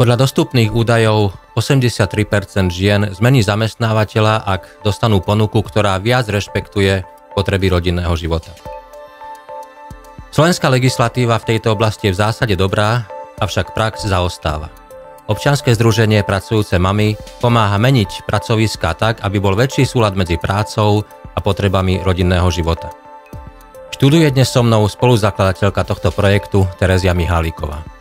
Podľa dostupných údajov 83% žien zmení zamestnávateľa, ak dostanú ponuku, ktorá viac rešpektuje potreby rodinného života. Slovenská legislatíva v tejto oblasti je v zásade dobrá, avšak prax zaostáva. Občianske združenie Pracujúce mamy pomáha meniť pracoviska tak, aby bol väčší súlad medzi prácou a potrebami rodinného života. Študuje dnes so mnou spoluzakladateľka tohto projektu Terezia Mihálíková.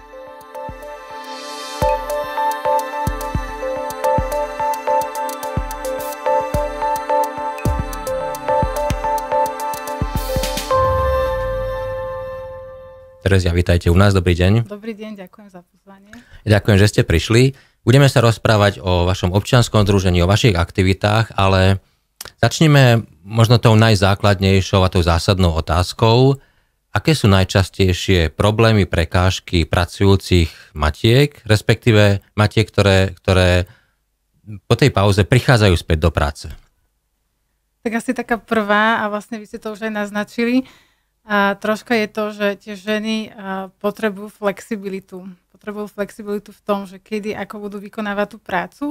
Terezia, vítajte u nás, dobrý deň. Dobrý deň, ďakujem za pozvanie. Ďakujem, že ste prišli. Budeme sa rozprávať o vašom občianskom združení, o vašich aktivitách, ale začneme možno tou najzákladnejšou a tou zásadnou otázkou. Aké sú najčastejšie problémy, prekážky pracujúcich matiek, respektíve matiek, ktoré, ktoré po tej pauze prichádzajú späť do práce? Tak asi taká prvá, a vlastne vy ste to už aj naznačili, a troška je to, že tie ženy potrebujú flexibilitu. Potrebujú flexibilitu v tom, že kedy, ako budú vykonávať tú prácu.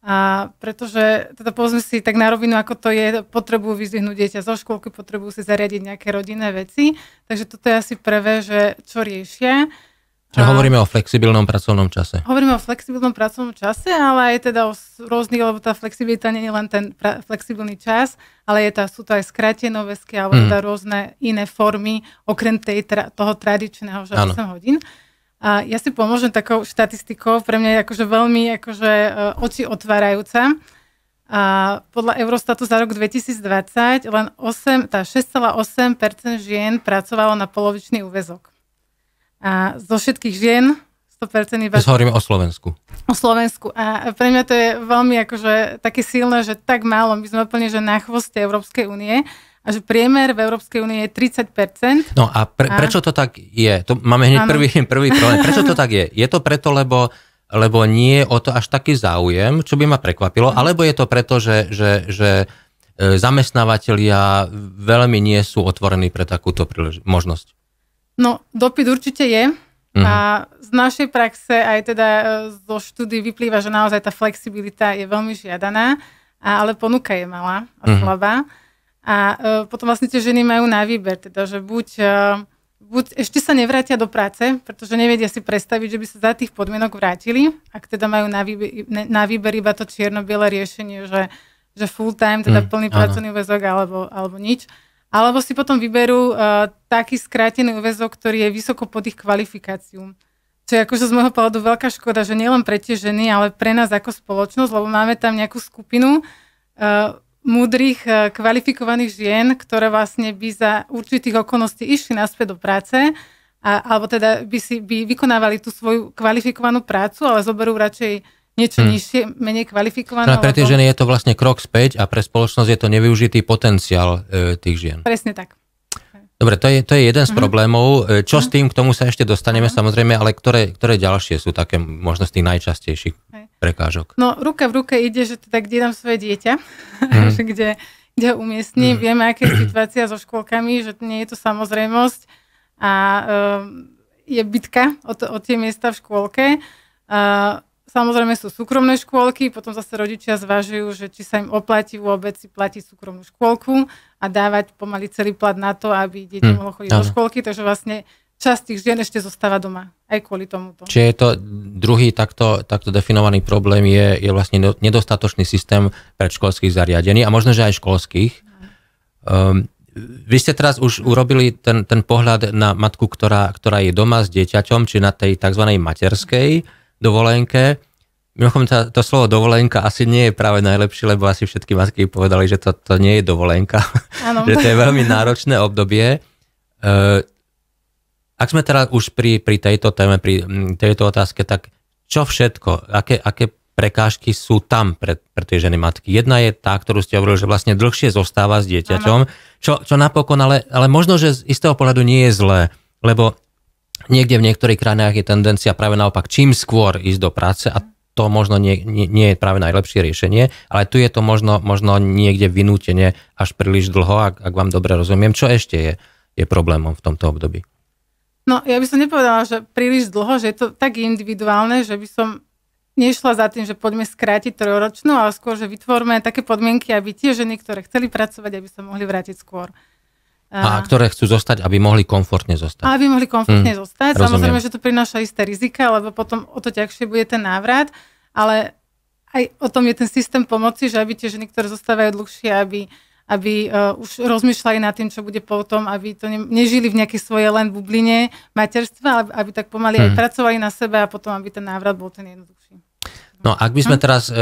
A pretože, teda povedzme si tak na rovinu, ako to je, potrebujú vyzvihnúť dieťa zo škôlky, potrebujú si zariadiť nejaké rodinné veci. Takže toto je asi prvé, že čo riešia. Čiže a... hovoríme o flexibilnom pracovnom čase. Hovoríme o flexibilnom pracovnom čase, ale aj teda o rôznych, lebo tá flexibilita nie je len ten pra- flexibilný čas, ale je tá, sú to aj skratené väzky, alebo mm. teda rôzne iné formy, okrem tej tra- toho tradičného, že ano. 8 hodín. A ja si pomôžem takou štatistikou, pre mňa je akože veľmi akože, e, oči otvárajúca. A podľa Eurostatu za rok 2020 len 8, tá 6,8% žien pracovalo na polovičný úvezok. A zo všetkých žien 100% iba... To o Slovensku. O Slovensku. A pre mňa to je veľmi akože také silné, že tak málo, my sme úplne že na chvoste Európskej únie a že priemer v Európskej únie je 30%. No a, pre, a prečo to tak je? To máme hneď prvý, prvý problém. Prečo to tak je? Je to preto, lebo lebo nie je o to až taký záujem, čo by ma prekvapilo, alebo je to preto, že, že, že e, zamestnávateľia veľmi nie sú otvorení pre takúto možnosť? No, dopyt určite je. Uh-huh. A mhm. z našej praxe, aj teda e, zo štúdy vyplýva, že naozaj tá flexibilita je veľmi žiadaná, ale ponuka je malá a mhm. slabá. Uh-huh. A e, potom vlastne tie ženy majú na výber, teda, že buď, e, buď ešte sa nevrátia do práce, pretože nevedia si predstaviť, že by sa za tých podmienok vrátili, ak teda majú na výber, na výber iba to čierno-biele riešenie, že, že full time, teda uh-huh. plný áno. pracovný väzok alebo, alebo nič alebo si potom vyberú uh, taký skrátený úvezok, ktorý je vysoko pod ich kvalifikáciu. Čo je akože z môjho pohľadu veľká škoda, že nielen pre tie ženy, ale pre nás ako spoločnosť, lebo máme tam nejakú skupinu uh, múdrych, uh, kvalifikovaných žien, ktoré vlastne by za určitých okolností išli naspäť do práce, a, alebo teda by si by vykonávali tú svoju kvalifikovanú prácu, ale zoberú radšej niečo hmm. nižšie, menej kvalifikované. No pre tie lebo... ženy je to vlastne krok späť a pre spoločnosť je to nevyužitý potenciál e, tých žien. Presne tak. Dobre, to je, to je jeden z uh-huh. problémov. E, čo uh-huh. s tým, k tomu sa ešte dostaneme uh-huh. samozrejme, ale ktoré, ktoré ďalšie sú také možno z tých najčastejších hey. prekážok? No, ruka v ruke ide, že teda kde dám svoje dieťa, uh-huh. že kde, kde ho umiestním. Uh-huh. Vieme, aká je situácia so školkami, že nie je to samozrejmosť a uh, je bitka o, to, o tie miesta v škôlke. Uh, Samozrejme sú súkromné škôlky, potom zase rodičia zvažujú, že či sa im oplatí vôbec si platiť súkromnú škôlku a dávať pomaly celý plat na to, aby dieťa hm, mohlo chodiť hmm. do škôlky, takže vlastne časť tých žien ešte zostáva doma, aj kvôli tomuto. Čiže je to druhý takto, takto definovaný problém je, je vlastne nedostatočný systém predškolských zariadení a možno, že aj školských. Um, vy ste teraz už urobili ten, ten pohľad na matku, ktorá, ktorá je doma s dieťaťom, či na tej tzv. materskej dovolenke. Mimochodom, to, to slovo dovolenka asi nie je práve najlepšie, lebo asi všetky matky povedali, že to, to nie je dovolenka, ano. že to je veľmi náročné obdobie. E, ak sme teraz už pri, pri tejto téme, pri tejto otázke, tak čo všetko, aké, aké prekážky sú tam pre, pre tie ženy matky? Jedna je tá, ktorú ste hovorili, že vlastne dlhšie zostáva s dieťaťom, čo, čo napokon, ale, ale možno, že z istého pohľadu nie je zlé, lebo Niekde v niektorých krajinách je tendencia práve naopak čím skôr ísť do práce a to možno nie, nie, nie je práve najlepšie riešenie, ale tu je to možno, možno niekde vynútenie až príliš dlho, ak, ak vám dobre rozumiem. Čo ešte je, je problémom v tomto období? No, ja by som nepovedala, že príliš dlho, že je to tak individuálne, že by som nešla za tým, že poďme skrátiť trojročnú, ale skôr, že vytvorme také podmienky, aby tie ženy, ktoré chceli pracovať, aby sa mohli vrátiť skôr. A, a ktoré chcú zostať, aby mohli komfortne zostať. Aby mohli komfortne mm, zostať. Rozumiem. Samozrejme, že to prináša isté rizika, lebo potom o to ťažšie bude ten návrat, ale aj o tom je ten systém pomoci, že aby tie ženy, ktoré zostávajú dlhšie, aby, aby uh, už rozmýšľali nad tým, čo bude potom, aby to ne, nežili v nejakej svojej len bubline materstva, ale aby tak pomaly mm. aj hm. pracovali na sebe a potom, aby ten návrat bol ten jednoduchší. No ak by sme hm? teraz, e,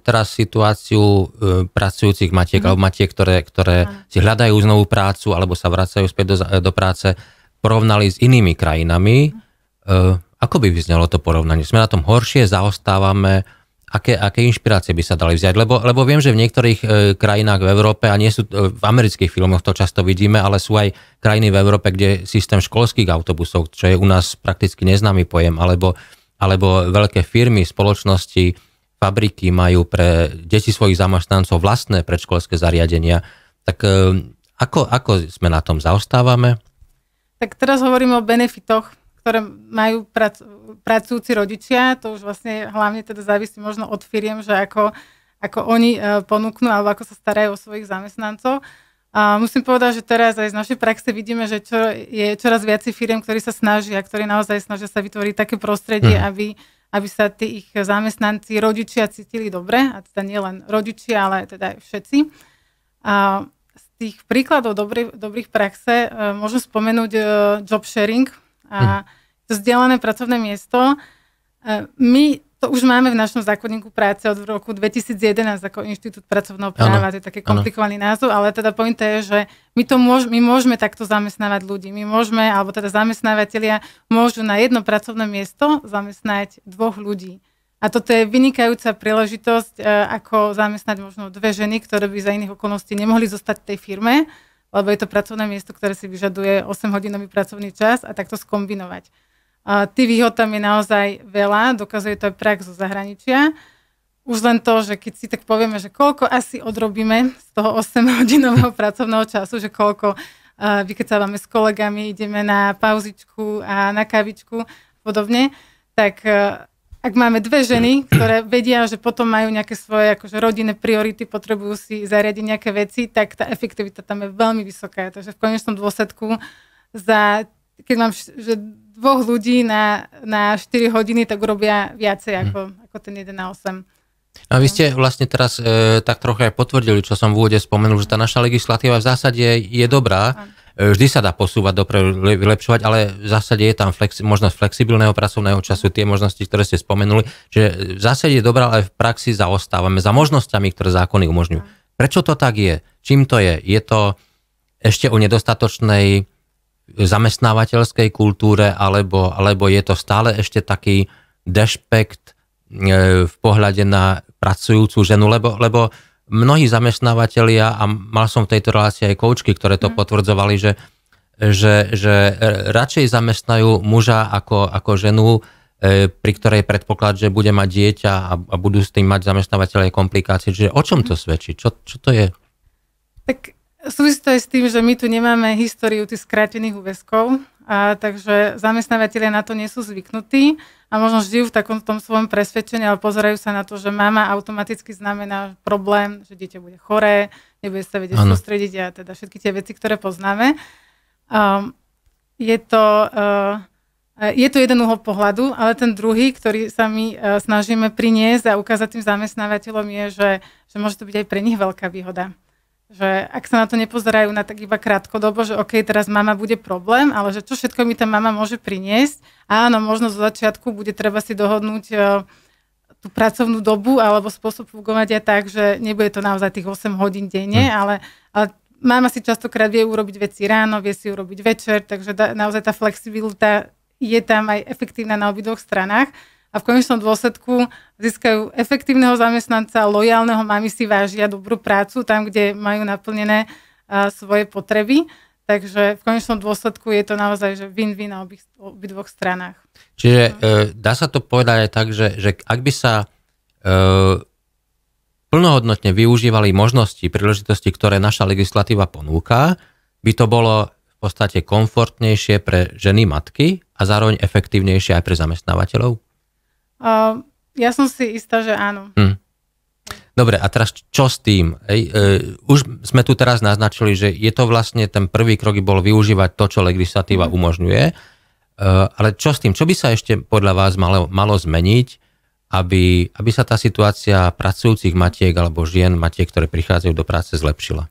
teraz situáciu e, pracujúcich matiek, hm. alebo matiek, ktoré, ktoré hm. si hľadajú znovu prácu, alebo sa vracajú späť do, e, do práce, porovnali s inými krajinami, hm. e, ako by vyznelo to porovnanie? Sme na tom horšie, zaostávame, aké, aké inšpirácie by sa dali vziať? Lebo, lebo viem, že v niektorých e, krajinách v Európe, a nie sú e, v amerických filmoch, to často vidíme, ale sú aj krajiny v Európe, kde systém školských autobusov, čo je u nás prakticky neznámy pojem, alebo alebo veľké firmy, spoločnosti, fabriky majú pre deti svojich zamestnancov vlastné predškolské zariadenia. Tak eh, ako, ako sme na tom zaostávame? Tak teraz hovorím o benefitoch, ktoré majú prac, pracujúci rodičia. To už vlastne hlavne teda závisí možno od firiem, že ako, ako oni eh, ponúknú alebo ako sa starajú o svojich zamestnancov. A musím povedať, že teraz aj z našej praxe vidíme, že čo, je čoraz viac firiem, ktorí sa snažia, ktorí naozaj snažia sa vytvoriť také prostredie, mm. aby, aby sa tí ich zamestnanci, rodičia cítili dobre, a teda len rodičia, ale teda aj všetci. A z tých príkladov dobrý, dobrých praxe e, môžem spomenúť e, job sharing, a mhm. to zdieľané pracovné miesto. E, my to už máme v našom zákonníku práce od roku 2011 ako Inštitút pracovného práva, ano, to je taký komplikovaný ano. názov, ale teda pointa je, že my, to môž, my môžeme takto zamestnávať ľudí. My môžeme, alebo teda zamestnávateľia môžu na jedno pracovné miesto zamestnať dvoch ľudí. A toto je vynikajúca príležitosť, e, ako zamestnať možno dve ženy, ktoré by za iných okolností nemohli zostať v tej firme, lebo je to pracovné miesto, ktoré si vyžaduje 8-hodinový pracovný čas a takto skombinovať. Ty výhod tam je naozaj veľa, dokazuje to aj prax zo zahraničia. Už len to, že keď si tak povieme, že koľko asi odrobíme z toho 8-hodinového pracovného času, že koľko vykecávame s kolegami, ideme na pauzičku a na kavičku a podobne, tak e, ak máme dve ženy, ktoré vedia, že potom majú nejaké svoje akože, rodinné priority, potrebujú si zariadiť nejaké veci, tak tá efektivita tam je veľmi vysoká. Takže v konečnom dôsledku, za, keď mám že dvoch ľudí na, na 4 hodiny, tak urobia viacej hmm. ako, ako ten 1 na 8. No a vy ste vlastne teraz e, tak trochu aj potvrdili, čo som v úvode spomenul, že tá naša legislatíva v zásade je dobrá, e, vždy sa dá posúvať, dobre vylepšovať, ale v zásade je tam flexi- možnosť flexibilného pracovného času, tie možnosti, ktoré ste spomenuli, že v zásade je dobrá, ale v praxi zaostávame za možnosťami, ktoré zákony umožňujú. Prečo to tak je? Čím to je? Je to ešte o nedostatočnej zamestnávateľskej kultúre, alebo, alebo je to stále ešte taký dešpekt e, v pohľade na pracujúcu ženu, lebo, lebo mnohí zamestnávateľia, a mal som v tejto relácii aj koučky, ktoré to mm. potvrdzovali, že, že, že radšej zamestnajú muža ako, ako ženu, e, pri ktorej predpoklad, že bude mať dieťa a, a budú s tým mať zamestnávateľe komplikácie. Čiže o čom to mhm. svedčí? Čo, čo to je? Tak Súvisí to aj s tým, že my tu nemáme históriu tých skrátených úväzkov, a, takže zamestnávateľe na to nie sú zvyknutí a možno žijú v takom tom svojom presvedčení, ale pozerajú sa na to, že mama automaticky znamená problém, že dieťa bude choré, nebude sa vedieť ano. sústrediť a teda všetky tie veci, ktoré poznáme. Um, je to... Uh, je to jeden uhol pohľadu, ale ten druhý, ktorý sa my e, snažíme priniesť a ukázať tým zamestnávateľom je, že, že môže to byť aj pre nich veľká výhoda že ak sa na to nepozerajú na tak iba krátkodobo, že OK, teraz mama bude problém, ale že čo všetko mi tá mama môže priniesť. Áno, možno zo začiatku bude treba si dohodnúť e, tú pracovnú dobu alebo spôsob fungovať aj tak, že nebude to naozaj tých 8 hodín denne, hm. ale, ale mama si častokrát vie urobiť veci ráno, vie si urobiť večer, takže da, naozaj tá flexibilita je tam aj efektívna na obidvoch stranách a v konečnom dôsledku získajú efektívneho zamestnanca, lojálneho, mami si vážia dobrú prácu tam, kde majú naplnené svoje potreby. Takže v konečnom dôsledku je to naozaj že win-win na obi, obi dvoch stranách. Čiže mhm. e, dá sa to povedať aj tak, že, že ak by sa uh, plnohodnotne využívali možnosti, príležitosti, ktoré naša legislatíva ponúka, by to bolo v podstate komfortnejšie pre ženy matky a zároveň efektívnejšie aj pre zamestnávateľov? Uh, ja som si istá, že áno. Hm. Dobre, a teraz čo s tým? Ej, e, už sme tu teraz naznačili, že je to vlastne ten prvý krok, bol využívať to, čo legislatíva mhm. umožňuje, e, ale čo s tým? Čo by sa ešte podľa vás malo, malo zmeniť, aby, aby sa tá situácia pracujúcich matiek alebo žien matiek, ktoré prichádzajú do práce, zlepšila?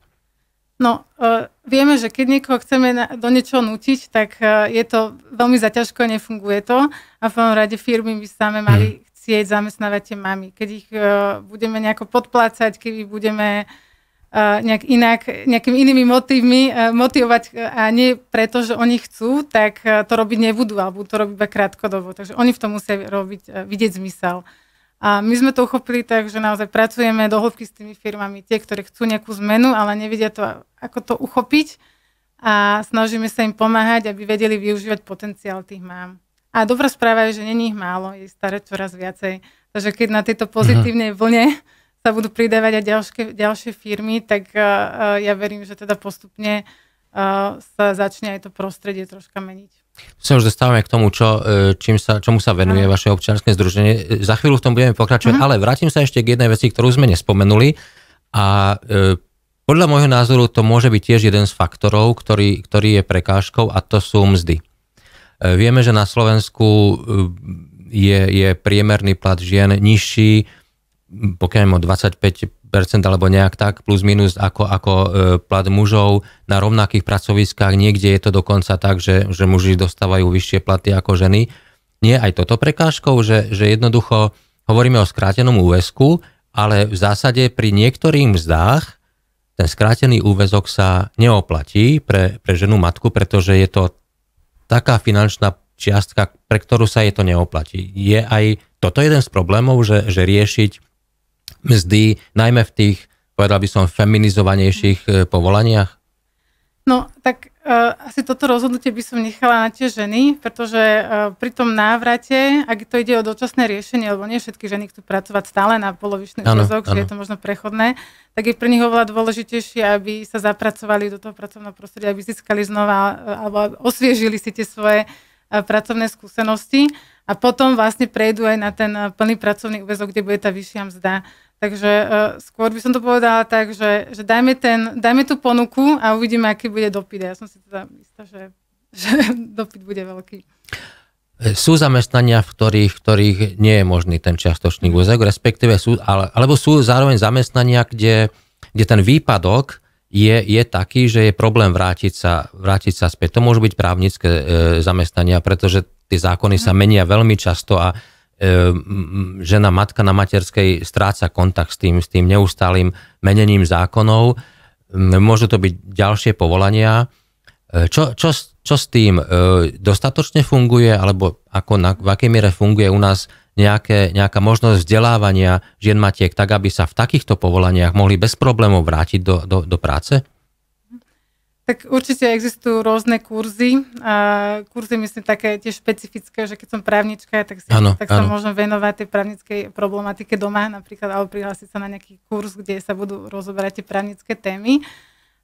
No, e, vieme, že keď niekoho chceme do niečoho nutiť, tak e, je to veľmi zaťažko, nefunguje to. A v prvom rade firmy by same mali mhm. chcieť zamestnávať tie mami. Keď ich e, budeme nejako podplácať, keď ich budeme e, nejak inak, nejakými inými motivmi motivovať a nie preto, že oni chcú, tak to robiť nebudú alebo to robiť iba krátkodobo. Takže oni v tom musia robiť, vidieť zmysel. A my sme to uchopili tak, že naozaj pracujeme do hĺbky s tými firmami, tie, ktoré chcú nejakú zmenu, ale nevedia to, ako to uchopiť a snažíme sa im pomáhať, aby vedeli využívať potenciál tých mám. A dobrá správa je, že není ich málo, je staré čoraz viacej. Takže keď na tejto pozitívnej mhm. vlne sa budú pridávať aj ďalšie, ďalšie firmy, tak eh, eh, ja verím, že teda postupne uh, sa začne aj to prostredie troška meniť. sa už dostávame k tomu, čo, e, čím sa, čomu sa venuje ano. vaše občianske združenie. E, za chvíľu v tom budeme pokračovať, uh-huh. ale vrátim sa ešte k jednej veci, ktorú sme nespomenuli a e, podľa môjho názoru to môže byť tiež jeden z faktorov, ktorý, ktorý je prekážkou a to sú mzdy. Vieme, že na Slovensku je, je priemerný plat žien nižší, pokiaľ o 25 alebo nejak tak, plus minus ako, ako e, plat mužov na rovnakých pracoviskách. Niekde je to dokonca tak, že, že muži dostávajú vyššie platy ako ženy. Nie aj toto prekážkou, že, že jednoducho hovoríme o skrátenom úvesku, ale v zásade pri niektorých mzdách ten skrátený úvezok sa neoplatí pre, pre ženu matku, pretože je to taká finančná čiastka, pre ktorú sa jej to neoplatí. Je aj toto jeden z problémov, že, že riešiť mzdy, najmä v tých, povedal by som, feminizovanejších e, povolaniach? No, tak uh, asi toto rozhodnutie by som nechala na tie ženy, pretože uh, pri tom návrate, ak to ide o dočasné riešenie, lebo nie všetky ženy chcú pracovať stále na polovičný úzok, že je to možno prechodné, tak je pre nich oveľa dôležitejšie, aby sa zapracovali do toho pracovného prostredia, aby získali znova, alebo osviežili si tie svoje pracovné skúsenosti a potom vlastne prejdú aj na ten plný pracovný úvezok, kde bude tá vyššia mzda. Takže uh, skôr by som to povedala tak, že, že dajme, ten, dajme tú ponuku a uvidíme, aký bude dopyt. Ja som si teda istá, že, že dopyt bude veľký. E, sú zamestnania, v ktorých, v ktorých nie je možný ten čiastočný úzek, respektíve sú, ale, alebo sú zároveň zamestnania, kde, kde ten výpadok je, je taký, že je problém vrátiť sa, vrátiť sa späť. To môžu byť právnické e, zamestnania, pretože tie zákony sa menia veľmi často a Ehm, žena matka na materskej stráca kontakt s tým, s tým neustálým menením zákonov. Ehm, môžu to byť ďalšie povolania. Ehm, čo, čo, čo s tým? Dostatočne funguje, alebo ako na, v akej miere funguje u nás nejaké, nejaká možnosť vzdelávania žien matiek tak, aby sa v takýchto povolaniach mohli bez problémov vrátiť do, do, do práce? Tak určite existujú rôzne kurzy. A kurzy myslím také tiež špecifické, že keď som právnička, tak, si, ano, tak ano. sa môžem venovať tej právnickej problematike doma napríklad, alebo prihlásiť sa na nejaký kurz, kde sa budú rozoberať tie právnické témy.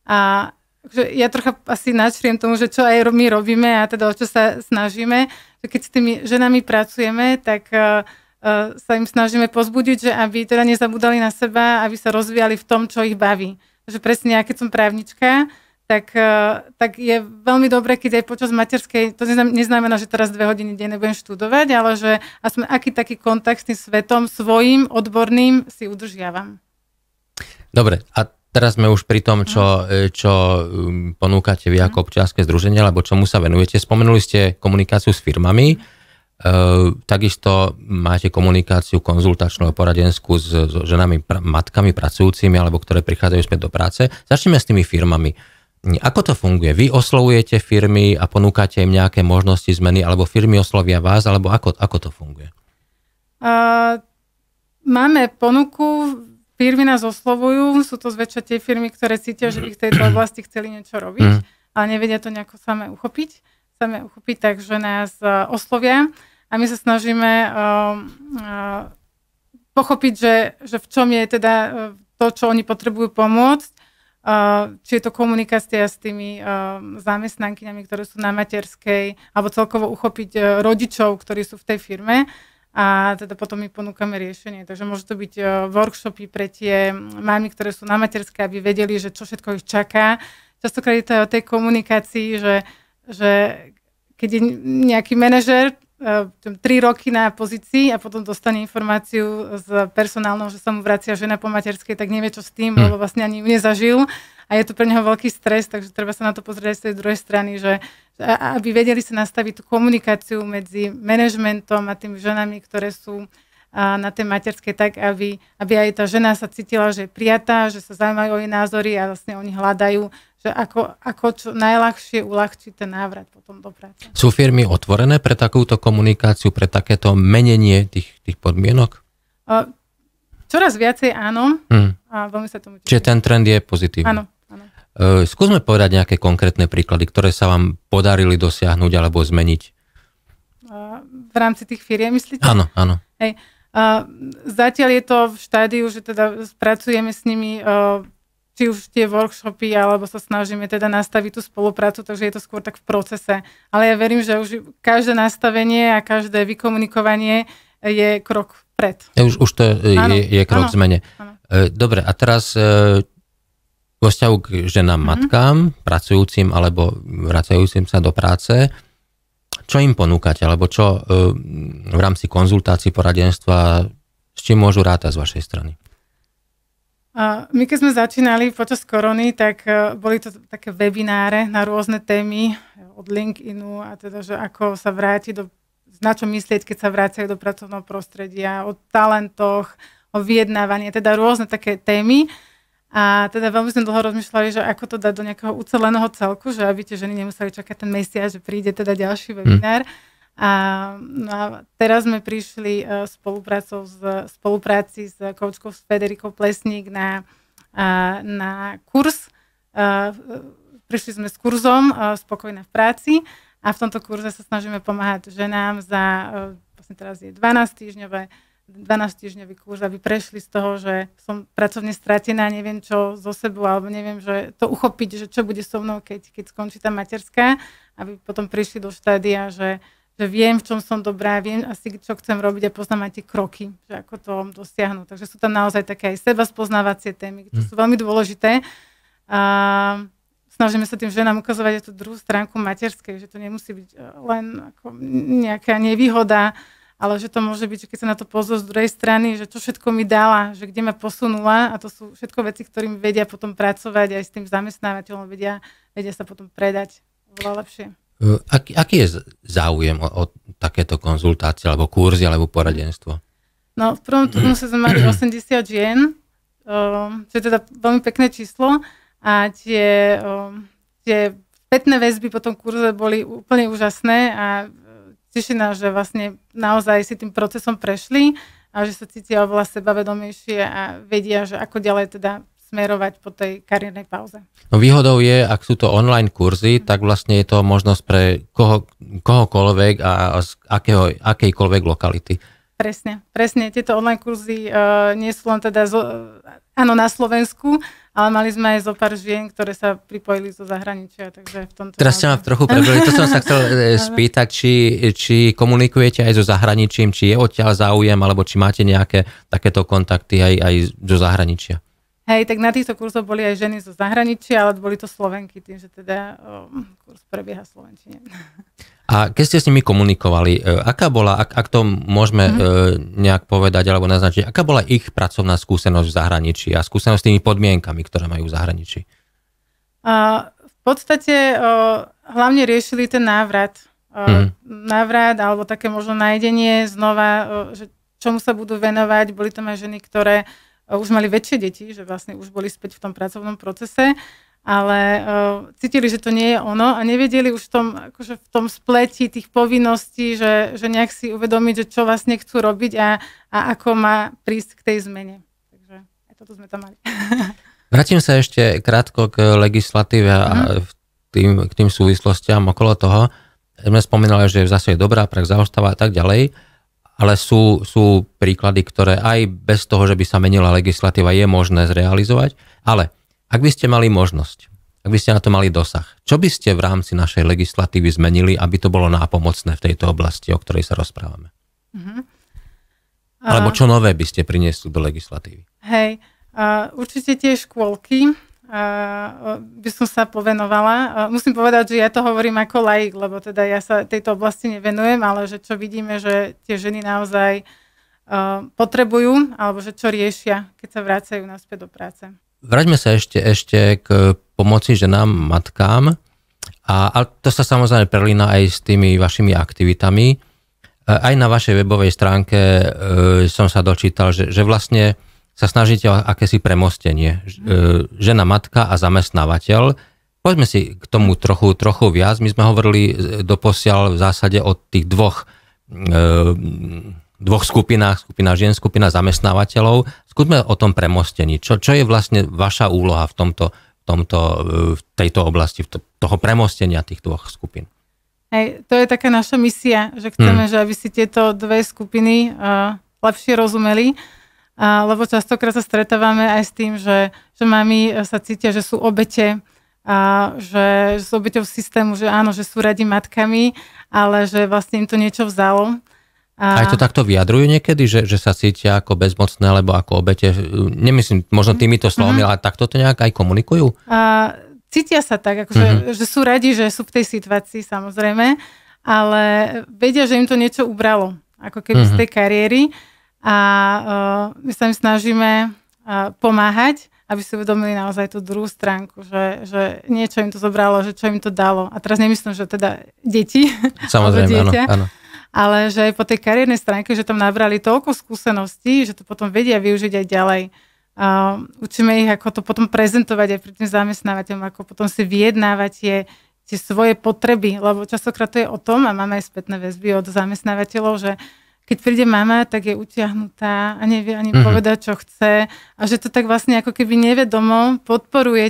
A že ja trocha asi načriem tomu, že čo aj my robíme a teda o čo sa snažíme. Že keď s tými ženami pracujeme, tak e, e, sa im snažíme pozbudiť, že aby teda nezabudali na seba, aby sa rozvíjali v tom, čo ich baví. Že presne ja, keď som právnička, tak, eh, tak je veľmi dobré, keď aj počas materskej, to neznamená, že teraz dve hodiny denne budem študovať, ale že aspoň aký taký kontakt s tým svetom svojim odborným si udržiavam. Dobre, a teraz sme už pri tom, čo, no. eh, čo hm, ponúkate vy ako no. občianske združenie, alebo čomu sa venujete. Spomenuli ste komunikáciu s firmami, no. eh, takisto máte komunikáciu konzultačnú a poradenskú s, s ženami, matkami pracujúcimi, alebo ktoré prichádzajú späť do práce. Začneme s tými firmami ako to funguje? Vy oslovujete firmy a ponúkate im nejaké možnosti zmeny, alebo firmy oslovia vás, alebo ako, ako to funguje? Uh, máme ponuku, firmy nás oslovujú, sú to zväčša tie firmy, ktoré cítia, že by v tejto oblasti chceli niečo robiť, mm. ale nevedia to nejako samé uchopiť, samé uchopiť, takže nás uh, oslovia a my sa snažíme uh, uh, pochopiť, že, že v čom je teda e, to, čo oni potrebujú pomôcť či je to komunikácia s tými zamestnankyňami, ktoré sú na materskej, alebo celkovo uchopiť e, rodičov, ktorí sú v tej firme a teda potom my ponúkame riešenie. Takže môžu to byť e, workshopy pre tie mami, ktoré sú na materskej, aby vedeli, že čo všetko ich čaká. Častokrát je to aj o tej komunikácii, že, že keď je nejaký manažer, E, tri roky na pozícii a potom dostane informáciu z personálnou, že sa mu vracia žena po materskej, tak nevie čo s tým, hm. lebo vlastne ani nezažil a je to pre neho veľký stres, takže treba sa na to pozrieť aj z tej druhej strany, že aby vedeli sa nastaviť tú komunikáciu medzi manažmentom a tými ženami, ktoré sú na tej materskej tak, aby, aby aj tá žena sa cítila, že je prijatá, že sa zaujímajú o jej názory a vlastne oni hľadajú že ako, ako čo najľahšie uľahčí ten návrat potom do práce. Sú firmy otvorené pre takúto komunikáciu, pre takéto menenie tých, tých podmienok? čoraz viacej áno. Hmm. A veľmi sa tomu Čiže ten trend je pozitívny. Áno. E, skúsme povedať nejaké konkrétne príklady, ktoré sa vám podarili dosiahnuť alebo zmeniť. V rámci tých firiem myslíte? Áno, áno. Hej. Zatiaľ je to v štádiu, že teda pracujeme s nimi či už tie workshopy, alebo sa snažíme teda nastaviť tú spoluprácu, takže je to skôr tak v procese. Ale ja verím, že už každé nastavenie a každé vykomunikovanie je krok pred. Už, už to ano, je, krok ano, zmene. Ano. E, dobre, a teraz e, vo vzťahu k ženám, mhm. matkám, pracujúcim alebo vracajúcim sa do práce, čo im ponúkate, alebo čo e, v rámci konzultácií, poradenstva, s čím môžu rátať z vašej strany? My keď sme začínali počas korony, tak e, boli to také webináre na rôzne témy e, od LinkedInu a teda, že ako sa vráti do, na čo myslieť, keď sa vrácajú do pracovného prostredia, o talentoch, o vyjednávanie, teda rôzne také témy. A teda veľmi sme dlho rozmýšľali, že ako to dať do nejakého uceleného celku, že aby tie ženy nemuseli čakať ten mesiac, že príde teda ďalší hm. webinár. Hmm a, no a teraz sme prišli e, spoluprácou z, spolupráci s koučkou Federikou Plesník na, na kurz. E, prišli sme s kurzom e, Spokojná v práci a v tomto kurze sa snažíme pomáhať ženám za, vlastne teraz je 12 týždňové, 12-týždňový kurz, aby prešli z toho, že som pracovne stratená, neviem čo zo sebou, alebo neviem, že to uchopiť, že čo bude so mnou, keď, keď skončí tá materská, aby potom prišli do štádia, že že viem, v čom som dobrá, viem asi, čo chcem robiť a poznám aj tie kroky, že ako to dosiahnuť. Takže sú tam naozaj také aj seba spoznávacie témy, ktoré mm. sú veľmi dôležité. A snažíme sa tým ženám ukazovať aj tú druhú stránku materskej, že to nemusí byť e, len ako nejaká nevýhoda, ale že to môže byť, že keď sa na to pozor z druhej strany, že čo všetko mi dala, že kde ma posunula a to sú všetko veci, ktorým vedia potom pracovať aj s tým zamestnávateľom, vedia, vedia sa potom predať oveľa lepšie. Eh, aký, aký je záujem o, o takéto konzultácie, alebo kurzy, alebo poradenstvo? No, v prvom turnu sa mali 80 žien, ehm, čo je teda veľmi pekné číslo a tie, ehm, tie spätné väzby po tom kurze boli úplne úžasné a eh, teší nás, že vlastne naozaj si tým procesom prešli a že sa cítia oveľa sebavedomejšie a vedia, že ako ďalej teda smerovať po tej kariérnej pauze. No výhodou je, ak sú to online kurzy, tak vlastne je to možnosť pre koho, kohokoľvek a z akého, akejkoľvek lokality. Presne, presne. Tieto online kurzy uh, nie sú len teda, zo, e, áno, na Slovensku, ale mali sme aj zo pár žien, ktoré sa pripojili zo zahraničia. Takže v tomto Teraz ste ma trochu prebili, to som sa chcel e, spýtať, či, či komunikujete aj so zahraničím, či je odtiaľ záujem, alebo či máte nejaké takéto kontakty aj, aj zo zahraničia. Hej, tak na týchto kurzoch boli aj ženy zo zahraničia, ale boli to Slovenky, tým, že teda um, kurz prebieha Slovenčine. A keď ste s nimi komunikovali, e, aká bola, ak, ak to môžeme mm-hmm. e, nejak povedať alebo naznačiť, aká bola ich pracovná skúsenosť v zahraničí a skúsenosť s tými podmienkami, ktoré majú v zahraničí? A, v podstate o, hlavne riešili ten návrat. O, mm-hmm. Návrat alebo také možno nájdenie znova, o, že čomu sa budú venovať. Boli tam aj ženy, ktoré už mali väčšie deti, že vlastne už boli späť v tom pracovnom procese, ale uh, cítili, že to nie je ono a nevedeli už v tom, akože v tom spleti tých povinností, že, že nejak si uvedomiť, že čo vlastne chcú robiť a, a ako má prísť k tej zmene. Takže aj toto sme tam mali. Vrátim sa ešte krátko k legislatíve a mm. tým, k tým súvislostiam okolo toho. Sme spomínali, že zase je dobrá prax zaostáva a tak ďalej. Uh, ale sú, sú príklady, ktoré aj bez toho, že by sa menila legislatíva, je možné zrealizovať. Ale ak by ste mali možnosť, ak by ste na to mali dosah, čo by ste v rámci našej legislatívy zmenili, aby to bolo nápomocné v tejto oblasti, o ktorej sa rozprávame? Mm-hmm. Alebo čo nové by ste priniesli do legislatívy? Hej, uh, určite tie škôlky, by som sa povenovala. Musím povedať, že ja to hovorím ako laik, lebo teda ja sa tejto oblasti nevenujem, ale že čo vidíme, že tie ženy naozaj potrebujú, alebo že čo riešia, keď sa vrácajú naspäť do práce. Vráťme sa ešte, ešte k pomoci ženám, matkám. A, a to sa samozrejme prelína aj s tými vašimi aktivitami. E, aj na vašej webovej stránke e, som sa dočítal, že, že vlastne sa snažíte o akési premostenie. E, žena, matka a zamestnávateľ. Poďme si k tomu trochu, trochu viac. My sme hovorili e, doposiaľ v zásade o tých dvoch, e, dvoch skupinách, skupina žien, skupina zamestnávateľov. Skúsme o tom premostení. Čo, čo je vlastne vaša úloha v, tomto, v, tomto, v tejto oblasti, v toho premostenia tých dvoch skupín? Hej, to je taká naša misia, že chceme, hmm. že aby si tieto dve skupiny uh, lepšie rozumeli. Uh, a, lebo častokrát sa stretávame aj s tým, že, že mami sa cítia, že sú obete, a, že, že sú obeťou systému, že áno, že sú radi matkami, ale že vlastne im to niečo vzalo. A... Aj to takto vyjadrujú niekedy, že, že sa cítia ako bezmocné, alebo ako obete, nemyslím možno týmito slovami, mm-hmm. ale takto to nejak aj komunikujú? A, cítia sa tak, akože, mm-hmm. že sú radi, že sú v tej situácii samozrejme, ale vedia, že im to niečo ubralo, ako keby mm-hmm. z mhm. tej kariéry a uh, my sa im snažíme uh, pomáhať, aby si uvedomili naozaj tú druhú stránku, že, že niečo im to zobralo, že čo im to dalo. A teraz nemyslím, že teda deti. Samozrejme, dieťa, áno, áno ale že aj po tej kariérnej stránke, že tam nabrali toľko skúseností, že to potom vedia využiť aj ďalej. Uh, učíme ich, ako to potom prezentovať aj pri tým zamestnávateľom, ako potom si vyjednávať tie, tie svoje potreby, lebo častokrát to je o tom a máme aj spätné väzby od zamestnávateľov, že keď príde mama, tak je utiahnutá a nevie ani mm-hmm. povedať, čo chce a že to tak vlastne ako keby nevedomo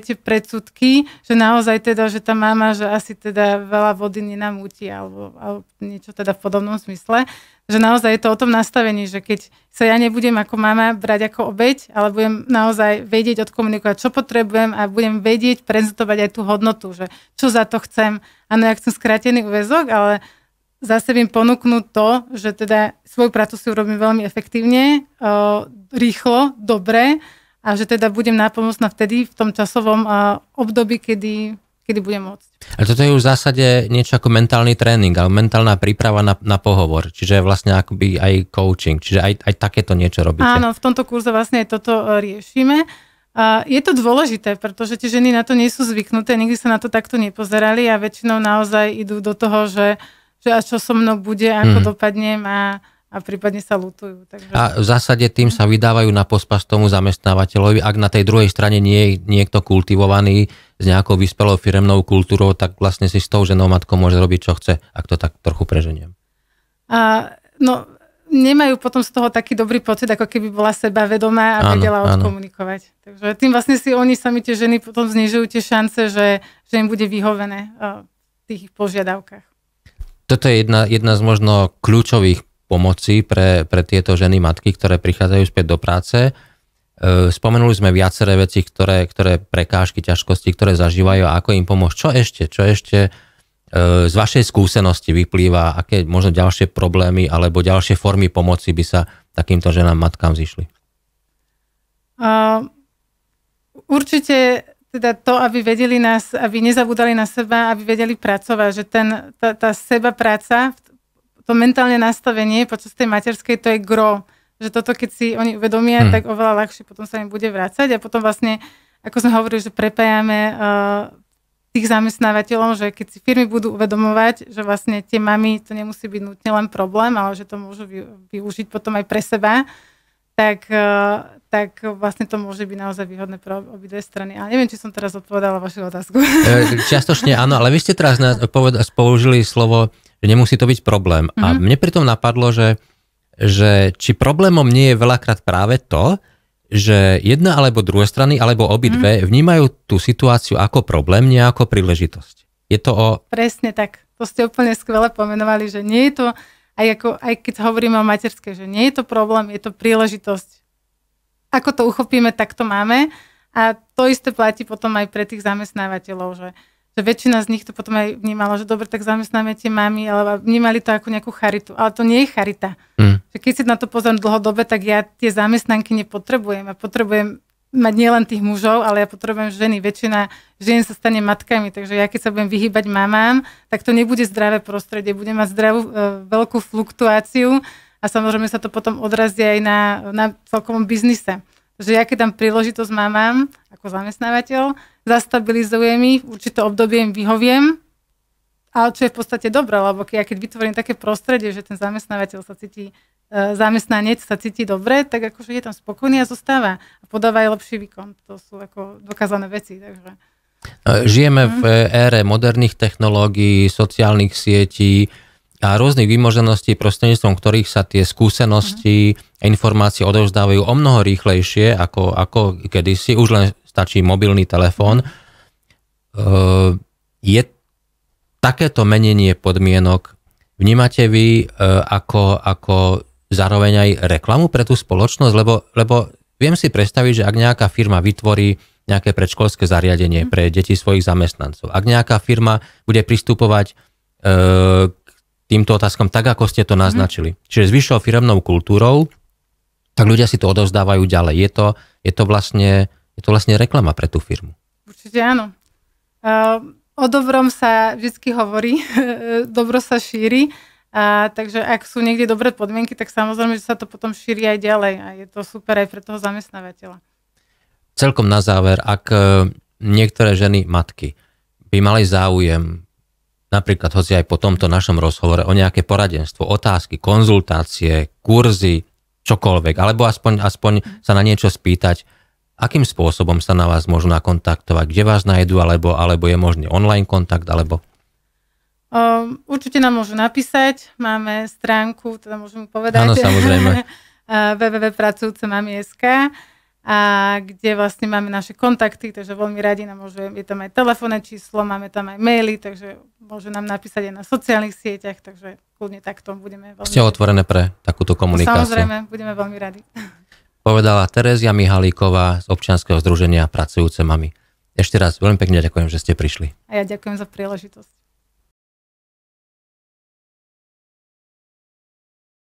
tie predsudky, že naozaj teda, že tá mama, že asi teda veľa vody nenamúti alebo, alebo niečo teda v podobnom zmysle, že naozaj je to o tom nastavení, že keď sa ja nebudem ako mama brať ako obeď, ale budem naozaj vedieť odkomunikovať, čo potrebujem a budem vedieť prezentovať aj tú hodnotu, že čo za to chcem. Áno, ja chcem skrátený uväzok, ale zase viem ponúknúť to, že teda svoju prácu si urobím veľmi efektívne, e, rýchlo, dobre a že teda budem nápomocná vtedy v tom časovom e, období, kedy, kedy budem môcť. Ale toto je už v zásade niečo ako mentálny tréning, ale mentálna príprava na, na pohovor, čiže vlastne akoby aj coaching, čiže aj, aj takéto niečo robíte. Áno, v tomto kurze vlastne aj toto e, riešime. A je to dôležité, pretože tie ženy na to nie sú zvyknuté, nikdy sa na to takto nepozerali a väčšinou naozaj idú do toho, že uh, že a čo so mnou bude, ako mm. dopadnem a, a prípadne sa lutujú. Takže... A v zásade tým sa vydávajú na pospas tomu zamestnávateľovi. Ak na tej druhej strane nie je niekto kultivovaný s nejakou vyspelou firemnou kultúrou, tak vlastne si s tou ženou matkou môže robiť, čo chce, ak to tak trochu preženiem. A, no, nemajú potom z toho taký dobrý pocit, ako keby bola seba vedomá a áno, vedela odkomunikovať. Áno. Takže tým vlastne si oni sami tie ženy potom znižujú tie šance, že, že im bude vyhovené v tých požiadavkách toto je jedna, jedna z možno kľúčových pomocí pre, pre tieto ženy matky, ktoré prichádzajú späť do práce. E, spomenuli sme viaceré veci, ktoré, ktoré prekážky, ťažkosti, ktoré zažívajú a ako im pomôcť. Čo ešte? Čo ešte e, z vašej skúsenosti vyplýva? Aké možno ďalšie problémy alebo ďalšie formy pomoci by sa takýmto ženám, matkám zišli? Uh, určite teda to, aby vedeli nás, aby nezabúdali na seba, aby vedeli pracovať, že ten, tá, tá seba práca, to mentálne nastavenie počas tej materskej, to je gro, že toto keď si oni uvedomia, hmm. tak oveľa ľahšie potom sa im bude vrácať a potom vlastne, ako sme hovorili, že prepájame uh, tých zamestnávateľov, že keď si firmy budú uvedomovať, že vlastne tie mami, to nemusí byť nutne len problém, ale že to môžu využiť potom aj pre seba, tak, e, tak vlastne to môže byť naozaj výhodné pre obidve strany. A neviem, či som teraz odpovedala vašu otázku. E, čiastočne áno, ale vy ste teraz použili slovo, že nemusí to byť problém. Mm-hmm. A mhm. mne pritom napadlo, že, že či problémom nie je veľakrát práve to, že jedna alebo druhé strany, alebo obidve, mm-hmm. vnímajú tú situáciu ako problém, nie ako príležitosť. Je to o... Presne tak. To ste úplne skvele pomenovali, že nie je to aj, ako, aj keď hovoríme o materskej, že nie je to problém, je to príležitosť. Ako to uchopíme, tak to máme. A to isté platí potom aj pre tých zamestnávateľov, že, že väčšina z nich to potom aj vnímala, že dobre, tak zamestnáme tie mami, alebo vnímali to ako nejakú charitu. Ale to nie je charita. Mm. Že keď si na to pozriem dlhodobé, tak ja tie zamestnanky nepotrebujem a potrebujem mať nielen tých mužov, ale ja potrebujem ženy. Väčšina žien sa stane matkami, takže ja keď sa budem vyhýbať mamám, tak to nebude zdravé prostredie, Bude mať zdravú, e, veľkú fluktuáciu a samozrejme sa to potom odrazí aj na, na celkovom biznise. Takže ja keď tam príležitosť mamám ako zamestnávateľ, zastabilizujem ich, určité obdobie im vyhoviem, ale čo je v podstate dobré, lebo ja keď vytvorím také prostredie, že ten zamestnávateľ sa cíti E, zamestnanec sa cíti dobre, tak akože je tam spokojný a zostáva. A podáva aj lepší výkon. To sú ako dokázané veci. Takže. E, žijeme v mhm. ére moderných technológií, sociálnych sietí a rôznych výmožeností prostredníctvom ktorých sa tie skúsenosti a informácie odovzdávajú o mnoho rýchlejšie ako, ako kedysi. Už len stačí mobilný telefón. Mhm. E, je takéto menenie podmienok, vnímate vy ako, ako zároveň aj reklamu pre tú spoločnosť, lebo, lebo viem si predstaviť, že ak nejaká firma vytvorí nejaké predškolské zariadenie mhm. pre deti svojich zamestnancov, ak nejaká firma bude pristupovať e, k týmto otázkam tak, ako ste to mhm. naznačili, čiže s vyššou firmnou kultúrou, tak ľudia si to odovzdávajú ďalej. Je to, je to, vlastne, je to vlastne reklama pre tú firmu. Určite áno. Uh, o dobrom sa vždy hovorí, e, dobro sa šíri. A, takže ak sú niekde dobré podmienky, tak samozrejme, že sa to potom šíri aj ďalej a je to super aj pre toho zamestnávateľa. Celkom na záver, ak e, niektoré ženy, matky, by mali záujem napríklad hoci aj po tomto našom rozhovore o nejaké poradenstvo, otázky, konzultácie, kurzy, čokoľvek, alebo aspoň, aspoň sa na niečo spýtať, akým spôsobom sa na vás môžu nakontaktovať, kde vás nájdu alebo, alebo je možný online kontakt, alebo... Um, určite nám môžu napísať, máme stránku, teda môžem povedať. Áno, samozrejme. Eh, www.pracujúcemami.sk a kde vlastne máme naše kontakty, takže veľmi radi nám môžu, je tam aj telefónne číslo, máme tam aj maily, takže môžu nám napísať aj na sociálnych sieťach, takže kľudne takto budeme veľmi Ste radi. otvorené pre takúto komunikáciu. Samozrejme, budeme veľmi radi. Povedala Terezia Mihalíková z občianskeho združenia Pracujúce mami. Ešte raz veľmi pekne ďakujem, že ste prišli. A ja ďakujem za príležitosť.